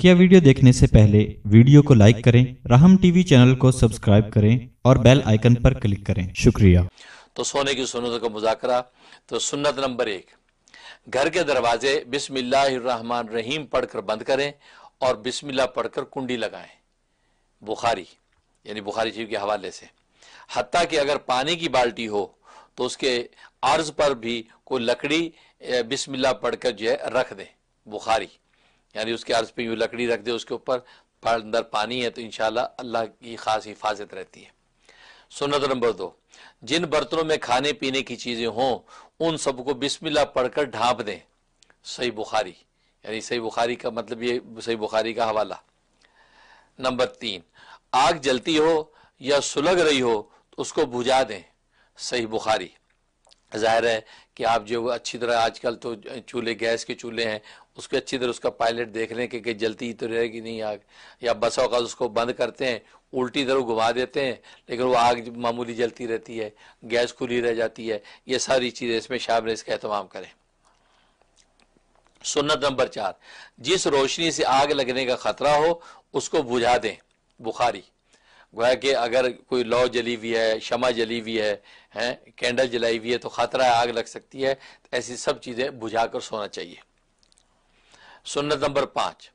बकिया वीडियो देखने से पहले वीडियो को लाइक करें राहम टीवी चैनल को सब्सक्राइब करें और बेल आइकन पर क्लिक करें शुक्रिया तो सोने की सुनत तो का मुजाकरा तो सुन्नत नंबर एक घर के दरवाजे बिस्मिल्लाहमान रहीम पढ़कर बंद करें और बिस्मिल्ला पढ़कर कुंडी लगाएं बुखारी यानी बुखारी शरीफ के हवाले से हती कि अगर पानी की बाल्टी हो तो उसके अर्ज पर भी कोई लकड़ी बिस्मिल्ला पढ़कर जो है रख दें बुखारी यानी उसके अर्ज पे यूँ लकड़ी रख दे उसके ऊपर अंदर पानी है तो इन अल्लाह की खास हिफाजत रहती है सुनत नंबर दो जिन बर्तनों में खाने पीने की चीज़ें हों उन सबको बिस्मिल्ला पढ़कर ढांप दें सही बुखारी यानी सही बुखारी का मतलब ये सही बुखारी का हवाला नंबर तीन आग जलती हो या सुलग रही हो तो उसको बुझा दें सही बुखारी ज़ाहिर है कि आप जो अच्छी तरह आजकल तो चूल्हे गैस के चूल्हे हैं उसको अच्छी तरह उसका पायलट देख लें कि, कि जलती तो रहेगी नहीं आग या बस अवकात उसको बंद करते हैं उल्टी तरह घुमा देते हैं लेकिन वो आग मामूली जलती रहती है गैस खुली रह जाती है ये सारी चीज़ें इसमें शामिल इसका अहतमाम करें सुन्नत नंबर चार जिस रोशनी से आग लगने का खतरा हो उसको बुझा दें बुखारी गोया कि अगर कोई लौ जली हुई है शमा जली हुई है हैं कैंडल जलाई हुई है तो ख़तरा आग लग सकती है तो ऐसी सब चीज़ें बुझा कर सोना चाहिए सुन्नत नंबर पांच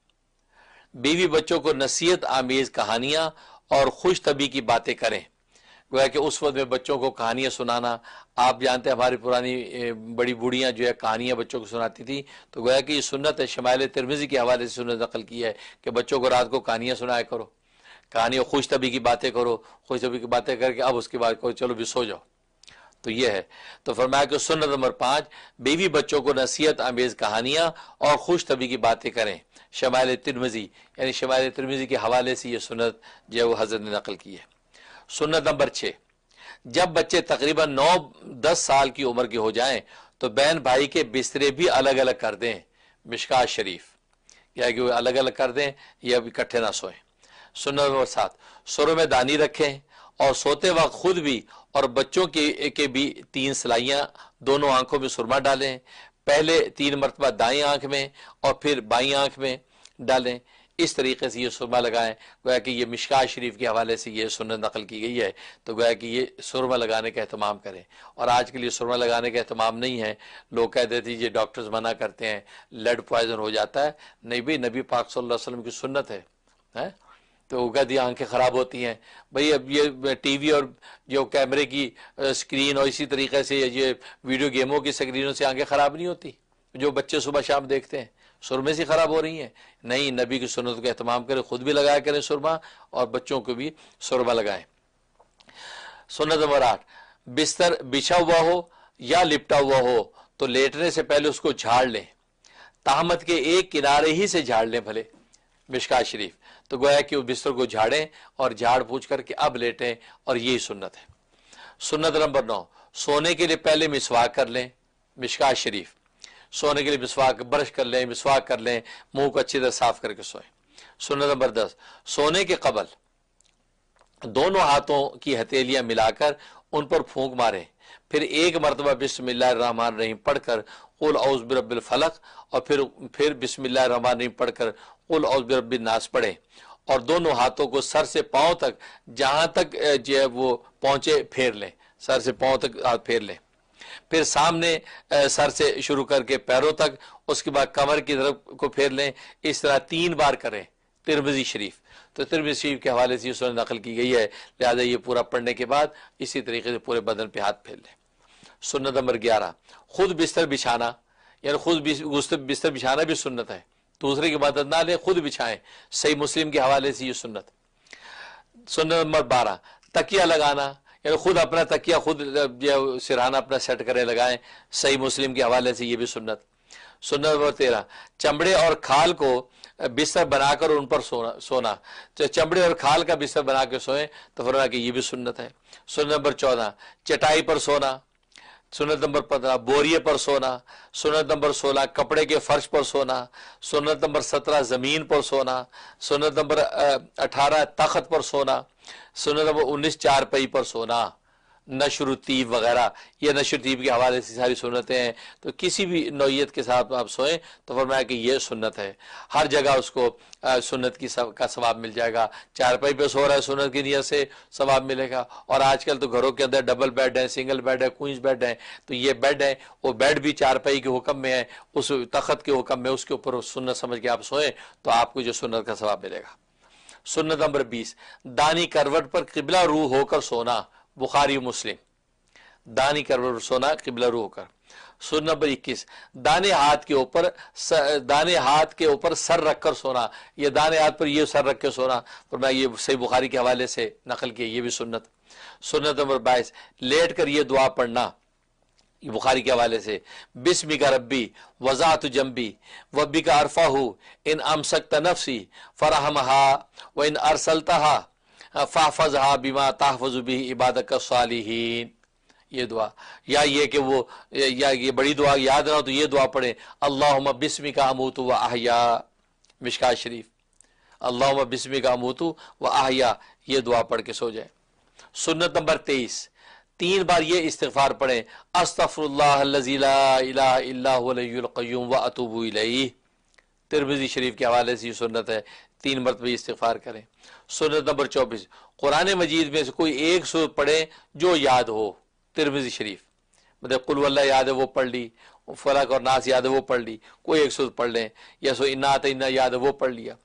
बीवी बच्चों को नसीहत आमेज कहानियां और खुश तबी की बातें करें गोया कि उस वक्त में बच्चों को कहानियाँ सुनाना आप जानते हैं हमारी पुरानी बड़ी बूढ़ियाँ जो है कहानियाँ बच्चों को सुनाती थी तो गोया कि ये सुन्नत है शमायल तिरमिजी के हवाले से सुन्नत नकल की है कि बच्चों को रात को कहानियाँ सुनाया करो कहानियों खुश तबी की बातें करो खुश तबी की बातें करके अब उसके बाद कहो चलो भी सो जाओ तो ये है तो फरमाया कि सुन्नत नंबर पांच बेबी बच्चों को नसीहत आमेज कहानियां और खुश तबी की बातें करें शमाल तिरमिजी यानी शमाल तिरमिजी के हवाले से ये सुन्नत जो है वो हजरत ने नकल की है सुन्नत नंबर छः जब बच्चे तकरीबन नौ दस साल की उम्र के हो जाएं तो बहन भाई के बिस्तरे भी अलग अलग कर दें मिशका शरीफ या कि वो अलग अलग कर दें या इकट्ठे ना सोएं सुन्नत नंबर सात सुरों में दानी रखें और सोते वक्त खुद भी और बच्चों के के भी तीन सिलाइयाँ दोनों आंखों में सुरमा डालें पहले तीन मरतबा दाएं आंख में और फिर बाई आंख में डालें इस तरीके से ये सुरमा लगाएं गोया कि ये मिशका शरीफ के हवाले से ये सुनत नकल की गई है तो गोया कि ये सुरमा लगाने का अहतमाम करें और आज के लिए सुरमा लगाने का अहतमाम नहीं है लोग कह देते ये डॉक्टर्स मना करते हैं ब्लड पॉइजन हो जाता है नहीं भी नबी पाक सल्लल्लाहु अलैहि वसल्लम की सुन्नत है, है? तो कहती आंखें ख़राब होती हैं भाई अब ये टीवी और जो कैमरे की स्क्रीन और इसी तरीके से ये वीडियो गेमों की स्क्रीनों से आंखें ख़राब नहीं होती जो बच्चे सुबह शाम देखते हैं सुरमे से ख़राब हो रही हैं नहीं नबी की सुनत का अहतमाम करें ख़ुद भी लगाया करें सुरमा और बच्चों को भी सुरमा लगाएं सुनत नंबर आठ बिस्तर बिछा हुआ हो या लिपटा हुआ हो तो लेटने से पहले उसको झाड़ लें तामत के एक किनारे ही से झाड़ लें भले मिशका शरीफ तो गोया कि वो बिस्तर को झाड़ें और झाड़ पूछ करके अब लेटें और यही सुन्नत है सुन्नत नंबर नौ सोने के लिए पहले मिसवाक कर लें मिशका शरीफ सोने के लिए मिसवाक ब्रश कर लें मिसवाक कर लें मुंह को अच्छी तरह साफ करके सोएं सुन्नत नंबर दस सोने के कबल दोनों हाथों की हथेलियां मिलाकर उन पर फूंक मारें फिर एक मरतबा बिस्मिल्लाहमान रहीम पढ़कर कुल औज बिरबिल फलक और फिर फिर बिस्मिल्लाह रहमान रहीम पढ़कर उल औज बिरबिल नास पढ़े और दोनों हाथों को सर से पाँव तक जहाँ तक जो है वो पहुँचे फेर लें सर से पाँव तक हाथ फेर लें फिर सामने सर से शुरू करके पैरों तक उसके बाद कमर की तरफ को फेर लें इस तरह तीन बार करें तिरमजी शरीफ तो तिरमजी शरीफ के हवाले से उसने नकल की गई है लिहाजा ये पूरा पढ़ने के बाद इसी तरीके से पूरे बदन पे हाथ फेर लें सुन्नत नंबर ग्यारह खुद बिस्तर बिछाना यानी खुद बिस्तर बिछाना भी सुन्नत है दूसरे की मदद ना लें खुद बिछाएं सही मुस्लिम के हवाले से ये सुन्नत सुन्नत नंबर बारह तकिया लगाना यानी खुद अपना तकिया खुद सिरहाना अपना सेट करें लगाएं सही मुस्लिम के हवाले से ये भी सुन्नत सुन्नत नंबर तेरह चमड़े और खाल को बिस्तर बनाकर उन पर सोना सोना जो चमड़े और खाल का बिस्तर बनाकर सोए सोएं तो फरमा कि ये भी सुन्नत है सुन्नत नंबर चौदह चटाई पर सोना सुनत नंबर पंद्रह बोरिए पर सोना सुनत नंबर सोलह कपड़े के फर्श पर सोना सुनत नंबर सत्रह ज़मीन पर सोना सुनत नंबर अठारह तखत पर सोना सुनत नंबर उन्नीस चारपाई पर सोना नशरुतीब वगैरह या नशरतीब के हवाले से सारी सुनतें हैं तो किसी भी नोयत के साथ आप सोएं तो फरमाया कि यह सुन्नत है हर जगह उसको सुनत सुन्नत की सब, का सवाब मिल जाएगा चारपाई पे सो रहा है सुन्नत की नीयत से सवाब मिलेगा और आजकल तो घरों के अंदर डबल बेड है सिंगल बेड है क्वींस बेड है तो ये बेड है वो बेड भी चारपाई के हुक्म में है उस तखत के हुक्म में उसके ऊपर सुन्नत समझ के आप सोएं तो आपको जो सुन्नत का सवाब मिलेगा सुन्नत नंबर बीस दानी करवट पर किबला रू होकर सोना बुखारी मुस्लिम दानी कर सोना किबला रू होकर सुन नंबर इक्कीस दाने हाथ के ऊपर दाने हाथ के ऊपर सर रखकर सोना यह दाने हाथ पर ये सर रख के सोना और मैं ये सही बुखारी के हवाले से नकल किया ये भी सुन्नत सुन्नत नंबर बाईस लेट कर ये दुआ पढ़ना बुखारी के हवाले से बिस्मी का रबी वजात जम्बी वबी का अरफा हु इन अमसक तनफसी फराहम हा व इन अरसलता फ़ाफ़ज़ हा बीमा तहफ़ भी इबादत सालहीन ये दुआ या ये कि वो या ये बड़ी दुआ याद रहा तो ये दुआ पढ़े अल्लाह बिस्मी का अमूत व आहया मिशका शरीफ अल्लाह बिस्मी का अमूतु व आहया ये दुआ पढ़ के सो जाए सुन्नत नंबर तेईस तीन बार ये इस्तफार पढ़ें अस्तफ़रल्लाजीम व अतूबी शरीफ के हवाले से ये सुन्नत है तीन मरतबे इस्तफ़ार करें सुनत नंबर चौबीस कुरान मजीद में से कोई एक सुर पढ़े जो याद हो तिरमिजी शरीफ मतलब कुल याद है वो पढ़ ली फलक और नास याद है वो पढ़ ली कोई एक सुर पढ़ लें या सो इन्ना इन्ना याद है वो पढ़ लिया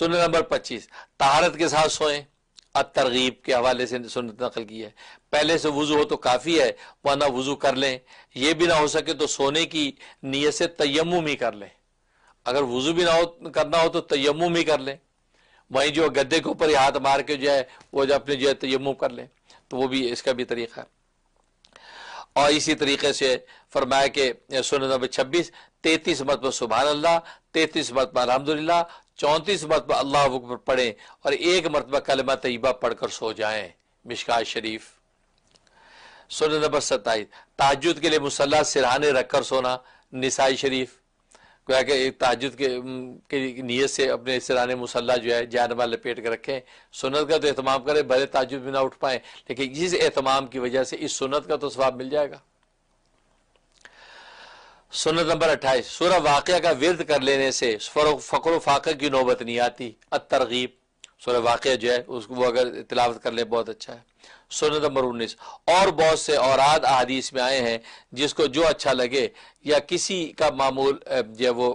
सुनत नंबर पच्चीस तहारत के साथ सोएं तरगीब के हवाले से सुनत नकल की है पहले से वज़ू हो तो काफ़ी है वरना वज़ू कर लें यह भी ना हो सके तो सोने की नीयत से तयम ही कर लें अगर वजू भी ना हो करना हो तो तयम ही कर लें वहीं जो गद्दे के ऊपर हाथ मार के जो है वो जो अपने जो है तयम कर लें तो वो भी इसका भी तरीका है और इसी तरीके से फरमाया कि सुन नंबर छब्बीस तैतीस मरतबा सुबह अल्लाह तैतीस मरतबा अलहमदिल्ला चौंतीस मरतबा अल्लाह पर पढ़ें और एक मरतबा कलमा तयबा पढ़कर सो जाएं मिशका शरीफ सुन नंबर सत्ताईस ताजुद के लिए मुसल्ला सिरहाने रखकर सोना निसाई शरीफ गोया कि एक तहजद के, के नीयत से अपने सिरान मुसल्ला जो है जानवर लपेट कर रखें सुनत का तो अहतमाम करें भले ताजुद भी ना उठ पाए लेकिन इस अहतमाम की वजह से इस सुनत का तो स्वाब मिल जाएगा सुनत नंबर अट्ठाईस सूरह वाक्य का विरद कर लेने से फ़क्र फाक़े की नौबत नहीं आती अतरगीब सूरह वाक्य जो है उसको वो अगर तिलावत कर ले बहुत अच्छा है सुनत नंबर उन्नीस और बहुत से औराद अदीस में आए हैं जिसको जो अच्छा लगे या किसी का मामूल जब वो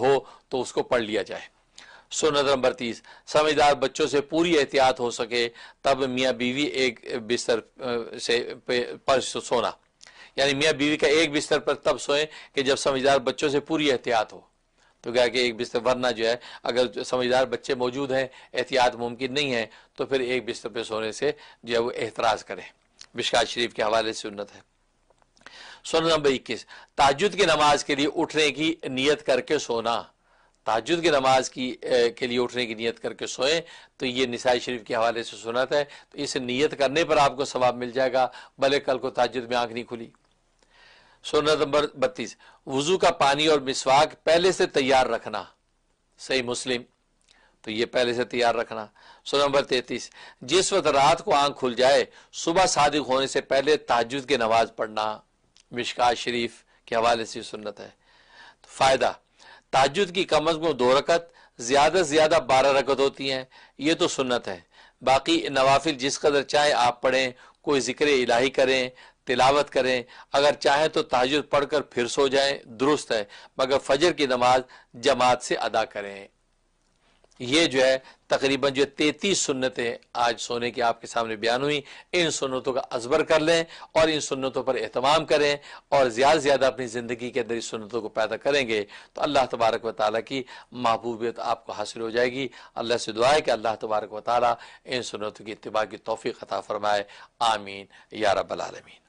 हो तो उसको पढ़ लिया जाए सुनत नंबर तीस समझदार बच्चों से पूरी एहतियात हो सके तब मियाँ बीवी एक बिस्तर से पर सोना यानी मियाँ बीवी का एक बिस्तर पर तब सोएं कि जब समझदार बच्चों से पूरी एहतियात हो तो क्या कि एक बिस्तर वरना जो है अगर समझदार बच्चे मौजूद हैं एहतियात मुमकिन नहीं है तो फिर एक बिस्तर पर सोने से जो है वो एतराज़ करें बिशका शरीफ के हवाले से उन्नत है सोन नंबर इक्कीस ताजुद की नमाज के लिए उठने की नीयत करके सोना ताजुद की नमाज की ए, के लिए उठने की नीयत करके सोए तो ये निसाई शरीफ के हवाले से सुनत है तो इस नीयत करने पर आपको सवाब मिल जाएगा भले कल को ताजुद में आंख नहीं खुली सुनत नंबर बत्तीस वजू का पानी और मिसवाक पहले से तैयार रखना सही मुस्लिम तो ये पहले से तैयार रखना सुन नंबर तैतीस जिस वक्त रात को आंख खुल जाए सुबह सादिक होने से पहले ताजुद की नमाज पढ़ना मिशका शरीफ के हवाले से सुन्नत है तो फ़ायदा ताजुद की कम अज़ कम दो रकत ज़्यादा से ज़्यादा बारह रकत होती हैं ये तो सुनत है बाकी नवाफिल जिस कदर चाहे आप पढ़ें कोई ज़िक्र इलाही करें तिलावत करें अगर चाहें तो तहजद पढ़कर फिर सो जाएं दुरुस्त है मगर फजर की नमाज जमात से अदा करें ये जो है तकरीबन जो तैतीस सुन्नतें आज सोने की आपके सामने बयान हुई इन सुन्नतों का असबर कर लें और इन सुन्नतों पर अहतमाम करें और ज़्यादा से ज़्यादा अपनी ज़िंदगी के अंदर इस सुन्नतों को पैदा करेंगे तो अल्लाह तबारक व ताली की महबूबियत आपको हासिल हो जाएगी अल्लाह से दुआ है कि अल्लाह तबारक व ताली इन सुन्नतों की इतबा की तोफ़ी ख़ता फ़रमाए आमीन या रबालमीन